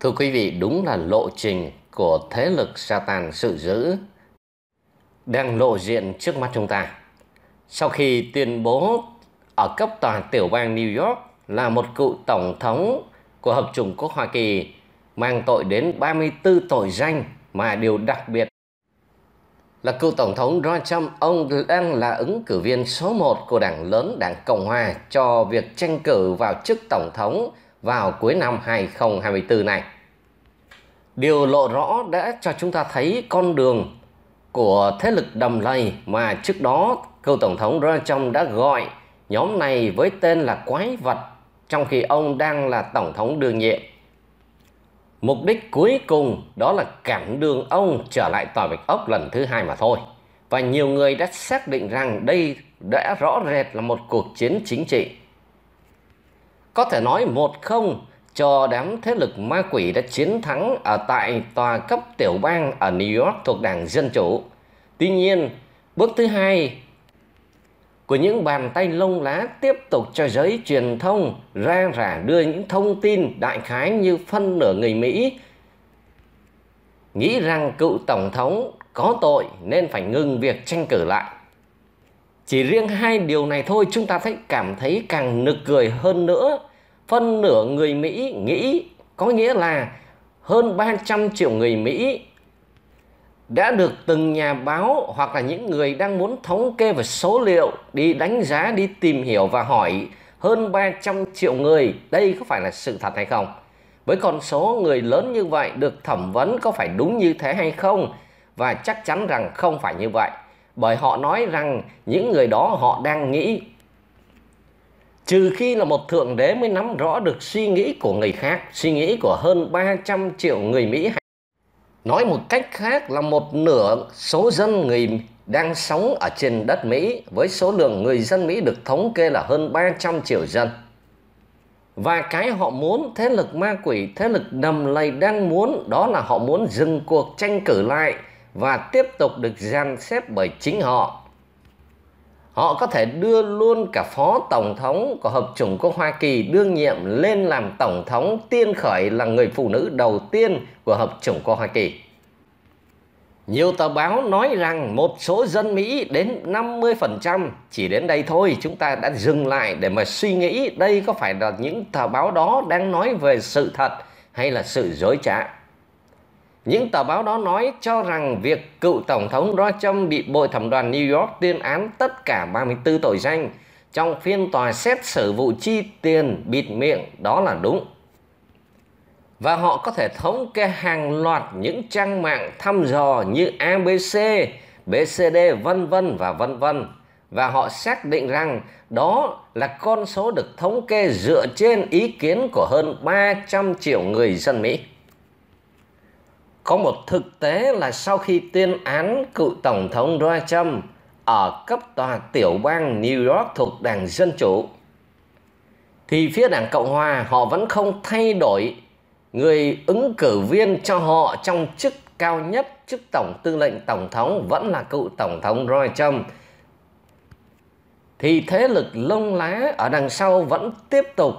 Thưa quý vị, đúng là lộ trình của thế lực Satan sự giữ đang lộ diện trước mắt chúng ta. Sau khi tuyên bố ở cấp tòa tiểu bang New York là một cựu tổng thống của Hợp chủng quốc Hoa Kỳ mang tội đến 34 tội danh mà điều đặc biệt là cựu Tổng thống Donald Trump, ông đang là ứng cử viên số 1 của đảng lớn đảng Cộng Hòa cho việc tranh cử vào chức Tổng thống vào cuối năm 2024 này. Điều lộ rõ đã cho chúng ta thấy con đường của thế lực đầm lầy mà trước đó cựu Tổng thống Donald Trump đã gọi nhóm này với tên là quái vật trong khi ông đang là Tổng thống đương nhiệm. Mục đích cuối cùng đó là cản đường ông trở lại tòa Bạch Ốc lần thứ hai mà thôi. Và nhiều người đã xác định rằng đây đã rõ rệt là một cuộc chiến chính trị có thể nói một không cho đám thế lực ma quỷ đã chiến thắng ở tại tòa cấp tiểu bang ở New York thuộc Đảng Dân Chủ. Tuy nhiên, bước thứ hai của những bàn tay lông lá tiếp tục cho giới truyền thông ra rả đưa những thông tin đại khái như phân nửa người Mỹ nghĩ rằng cựu tổng thống có tội nên phải ngừng việc tranh cử lại. Chỉ riêng hai điều này thôi chúng ta thấy cảm thấy càng nực cười hơn nữa phân nửa người Mỹ nghĩ có nghĩa là hơn 300 triệu người Mỹ đã được từng nhà báo hoặc là những người đang muốn thống kê về số liệu đi đánh giá, đi tìm hiểu và hỏi hơn 300 triệu người đây có phải là sự thật hay không? Với con số người lớn như vậy được thẩm vấn có phải đúng như thế hay không? Và chắc chắn rằng không phải như vậy. Bởi họ nói rằng những người đó họ đang nghĩ trừ khi là một thượng đế mới nắm rõ được suy nghĩ của người khác, suy nghĩ của hơn 300 triệu người Mỹ. Nói một cách khác là một nửa số dân người đang sống ở trên đất Mỹ với số lượng người dân Mỹ được thống kê là hơn 300 triệu dân. Và cái họ muốn thế lực ma quỷ, thế lực đầm lầy đang muốn đó là họ muốn dừng cuộc tranh cử lại và tiếp tục được dàn xếp bởi chính họ họ có thể đưa luôn cả phó tổng thống của hợp chủng quốc Hoa Kỳ đương nhiệm lên làm tổng thống tiên khởi là người phụ nữ đầu tiên của hợp chủng quốc Hoa Kỳ. Nhiều tờ báo nói rằng một số dân Mỹ đến 50% chỉ đến đây thôi chúng ta đã dừng lại để mà suy nghĩ đây có phải là những tờ báo đó đang nói về sự thật hay là sự dối trá. Những tờ báo đó nói cho rằng việc cựu Tổng thống Donald Trump bị bồi thẩm đoàn New York tuyên án tất cả 34 tội danh trong phiên tòa xét xử vụ chi tiền bịt miệng đó là đúng. Và họ có thể thống kê hàng loạt những trang mạng thăm dò như ABC, BCD vân vân và vân vân và họ xác định rằng đó là con số được thống kê dựa trên ý kiến của hơn 300 triệu người dân Mỹ có một thực tế là sau khi tuyên án cựu tổng thống Donald Trump ở cấp tòa tiểu bang New York thuộc đảng Dân Chủ, thì phía đảng Cộng Hòa họ vẫn không thay đổi người ứng cử viên cho họ trong chức cao nhất chức tổng tư lệnh tổng thống vẫn là cựu tổng thống Donald Trump thì thế lực lông lá ở đằng sau vẫn tiếp tục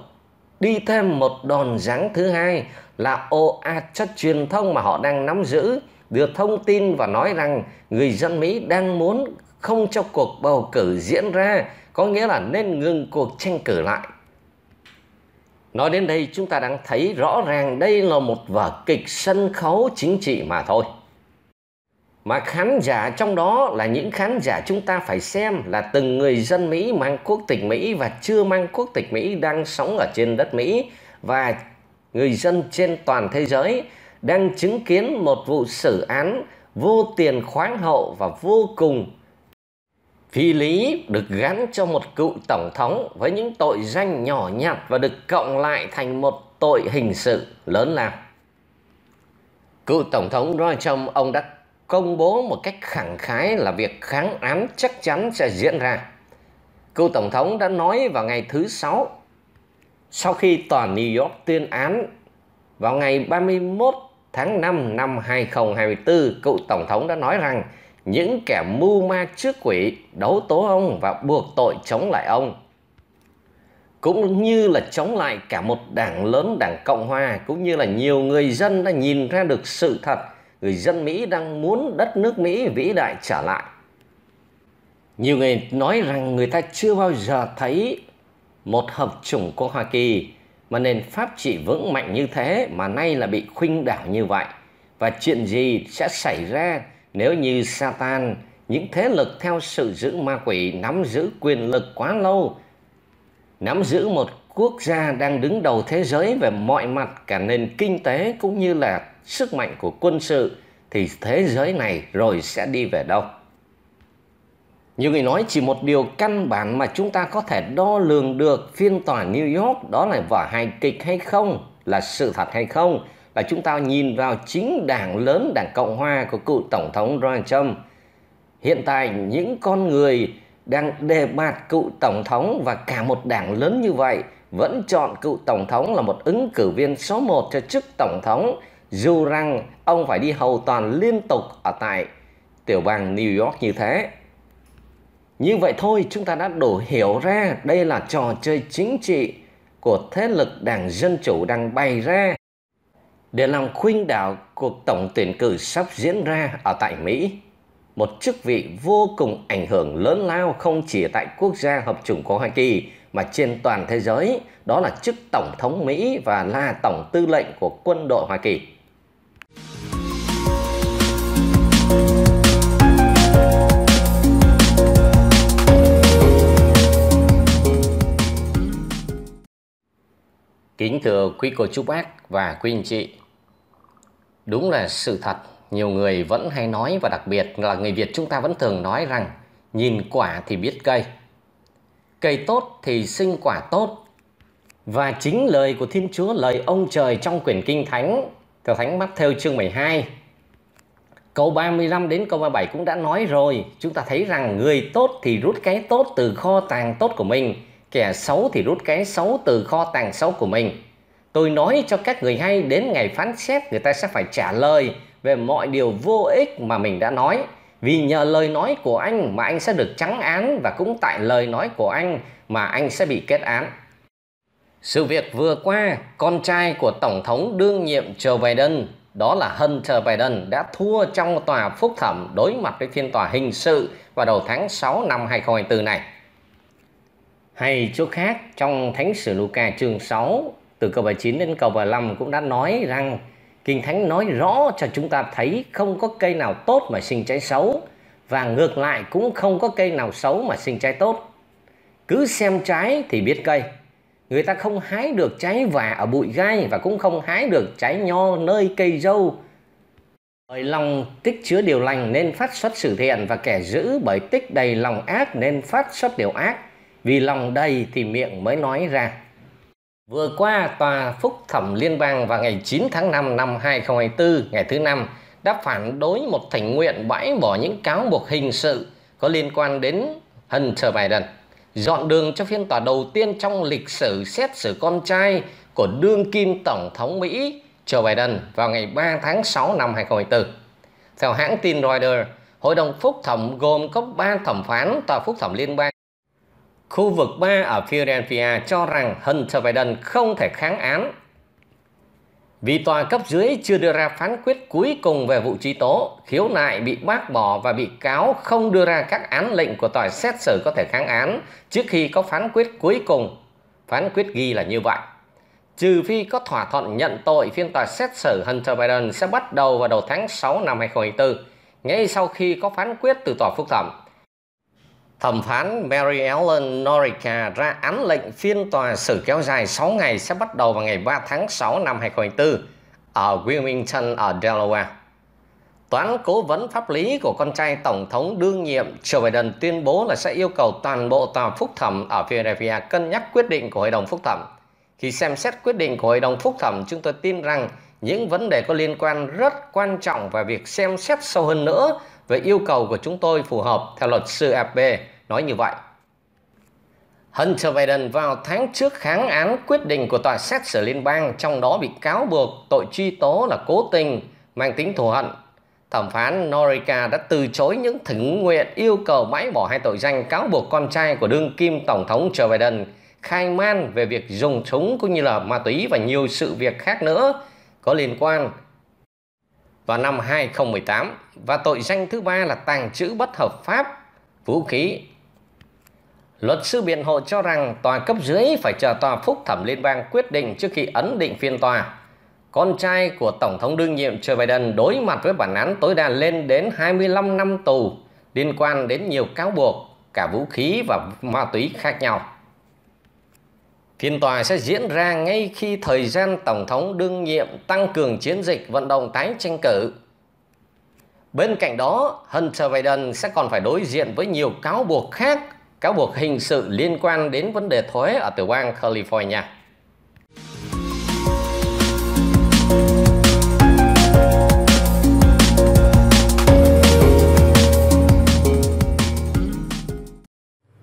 đi thêm một đòn giáng thứ hai là ô ạt chất truyền thông mà họ đang nắm giữ đưa thông tin và nói rằng người dân Mỹ đang muốn không cho cuộc bầu cử diễn ra, có nghĩa là nên ngừng cuộc tranh cử lại. Nói đến đây chúng ta đang thấy rõ ràng đây là một vở kịch sân khấu chính trị mà thôi mà khán giả trong đó là những khán giả chúng ta phải xem là từng người dân Mỹ mang quốc tịch Mỹ và chưa mang quốc tịch Mỹ đang sống ở trên đất Mỹ và người dân trên toàn thế giới đang chứng kiến một vụ xử án vô tiền khoáng hậu và vô cùng phi lý được gắn cho một cựu tổng thống với những tội danh nhỏ nhặt và được cộng lại thành một tội hình sự lớn lao. Cựu tổng thống Donald Trump ông đã công bố một cách khẳng khái là việc kháng án chắc chắn sẽ diễn ra. Cựu Tổng thống đã nói vào ngày thứ Sáu, sau khi tòa New York tuyên án vào ngày 31 tháng 5 năm 2024, cựu Tổng thống đã nói rằng những kẻ mưu ma trước quỷ đấu tố ông và buộc tội chống lại ông cũng như là chống lại cả một đảng lớn đảng Cộng Hòa cũng như là nhiều người dân đã nhìn ra được sự thật người dân Mỹ đang muốn đất nước Mỹ vĩ đại trở lại. Nhiều người nói rằng người ta chưa bao giờ thấy một hợp chủng của Hoa Kỳ mà nền pháp trị vững mạnh như thế mà nay là bị khuynh đảo như vậy. Và chuyện gì sẽ xảy ra nếu như Satan, những thế lực theo sự giữ ma quỷ nắm giữ quyền lực quá lâu, nắm giữ một quốc gia đang đứng đầu thế giới về mọi mặt cả nền kinh tế cũng như là sức mạnh của quân sự thì thế giới này rồi sẽ đi về đâu? Nhiều người nói chỉ một điều căn bản mà chúng ta có thể đo lường được phiên tòa New York đó là vở hài kịch hay không, là sự thật hay không, là chúng ta nhìn vào chính đảng lớn đảng Cộng Hòa của cựu Tổng thống Donald Trump. Hiện tại những con người đang đề bạt cựu Tổng thống và cả một đảng lớn như vậy vẫn chọn cựu Tổng thống là một ứng cử viên số 1 cho chức Tổng thống dù rằng ông phải đi hầu toàn liên tục ở tại tiểu bang New York như thế. Như vậy thôi chúng ta đã đủ hiểu ra đây là trò chơi chính trị của thế lực đảng Dân Chủ đang bày ra để làm khuyên đảo cuộc tổng tuyển cử sắp diễn ra ở tại Mỹ. Một chức vị vô cùng ảnh hưởng lớn lao không chỉ tại quốc gia hợp chủng của Hoa Kỳ mà trên toàn thế giới, đó là chức Tổng thống Mỹ và là Tổng tư lệnh của quân đội Hoa Kỳ. Kính thưa quý cô chú bác và quý anh chị Đúng là sự thật Nhiều người vẫn hay nói và đặc biệt là người Việt chúng ta vẫn thường nói rằng Nhìn quả thì biết cây Cây tốt thì sinh quả tốt Và chính lời của Thiên Chúa lời ông trời trong quyển Kinh Thánh Theo Thánh Mắt theo chương 12 Câu 35 đến câu 37 cũng đã nói rồi Chúng ta thấy rằng người tốt thì rút cái tốt từ kho tàng tốt của mình kẻ xấu thì rút cái xấu từ kho tàng xấu của mình. Tôi nói cho các người hay đến ngày phán xét người ta sẽ phải trả lời về mọi điều vô ích mà mình đã nói. Vì nhờ lời nói của anh mà anh sẽ được trắng án và cũng tại lời nói của anh mà anh sẽ bị kết án. Sự việc vừa qua, con trai của Tổng thống đương nhiệm Joe Biden, đó là Hunter Biden, đã thua trong tòa phúc thẩm đối mặt với phiên tòa hình sự vào đầu tháng 6 năm 2024 này. Hay chỗ khác trong Thánh Sử Luca chương 6 từ câu 79 đến câu 15 cũng đã nói rằng Kinh Thánh nói rõ cho chúng ta thấy không có cây nào tốt mà sinh trái xấu và ngược lại cũng không có cây nào xấu mà sinh trái tốt. Cứ xem trái thì biết cây. Người ta không hái được trái vả ở bụi gai và cũng không hái được trái nho nơi cây dâu. Bởi lòng tích chứa điều lành nên phát xuất sự thiện và kẻ giữ bởi tích đầy lòng ác nên phát xuất điều ác vì lòng đầy thì miệng mới nói ra. Vừa qua, Tòa Phúc Thẩm Liên bang vào ngày 9 tháng 5 năm 2024, ngày thứ năm, đã phản đối một thành nguyện bãi bỏ những cáo buộc hình sự có liên quan đến Hunter Biden, dọn đường cho phiên tòa đầu tiên trong lịch sử xét xử con trai của đương kim Tổng thống Mỹ Joe Biden vào ngày 3 tháng 6 năm 2024. Theo hãng tin Reuters, Hội đồng Phúc thẩm gồm có 3 thẩm phán Tòa Phúc thẩm Liên bang Khu vực 3 ở Philadelphia cho rằng Hunter Biden không thể kháng án vì tòa cấp dưới chưa đưa ra phán quyết cuối cùng về vụ truy tố, khiếu nại bị bác bỏ và bị cáo không đưa ra các án lệnh của tòa xét xử có thể kháng án trước khi có phán quyết cuối cùng. Phán quyết ghi là như vậy. Trừ phi có thỏa thuận nhận tội, phiên tòa xét xử Hunter Biden sẽ bắt đầu vào đầu tháng 6 năm 2024, ngay sau khi có phán quyết từ tòa phúc thẩm thẩm phán Mary Ellen Norica ra án lệnh phiên tòa xử kéo dài 6 ngày sẽ bắt đầu vào ngày 3 tháng 6 năm 2024 ở Wilmington ở Delaware. Toán cố vấn pháp lý của con trai Tổng thống đương nhiệm Joe Biden tuyên bố là sẽ yêu cầu toàn bộ tòa phúc thẩm ở Philadelphia cân nhắc quyết định của Hội đồng Phúc thẩm. Khi xem xét quyết định của Hội đồng Phúc thẩm, chúng tôi tin rằng những vấn đề có liên quan rất quan trọng và việc xem xét sâu hơn nữa với yêu cầu của chúng tôi phù hợp theo luật sư AP nói như vậy. Hunter Biden vào tháng trước kháng án quyết định của tòa xét xử liên bang trong đó bị cáo buộc tội truy tố là cố tình mang tính thù hận. Thẩm phán Norica đã từ chối những thỉnh nguyện yêu cầu bãi bỏ hai tội danh cáo buộc con trai của đương kim Tổng thống Joe Biden khai man về việc dùng súng cũng như là ma túy và nhiều sự việc khác nữa có liên quan vào năm 2018 và tội danh thứ ba là tàng trữ bất hợp pháp vũ khí. Luật sư biện hộ cho rằng tòa cấp dưới phải chờ tòa phúc thẩm liên bang quyết định trước khi ấn định phiên tòa. Con trai của Tổng thống đương nhiệm Joe Biden đối mặt với bản án tối đa lên đến 25 năm tù liên quan đến nhiều cáo buộc cả vũ khí và ma túy khác nhau. Phiên tòa sẽ diễn ra ngay khi thời gian Tổng thống đương nhiệm tăng cường chiến dịch vận động tái tranh cử. Bên cạnh đó, Hunter Biden sẽ còn phải đối diện với nhiều cáo buộc khác, cáo buộc hình sự liên quan đến vấn đề thuế ở tiểu bang California.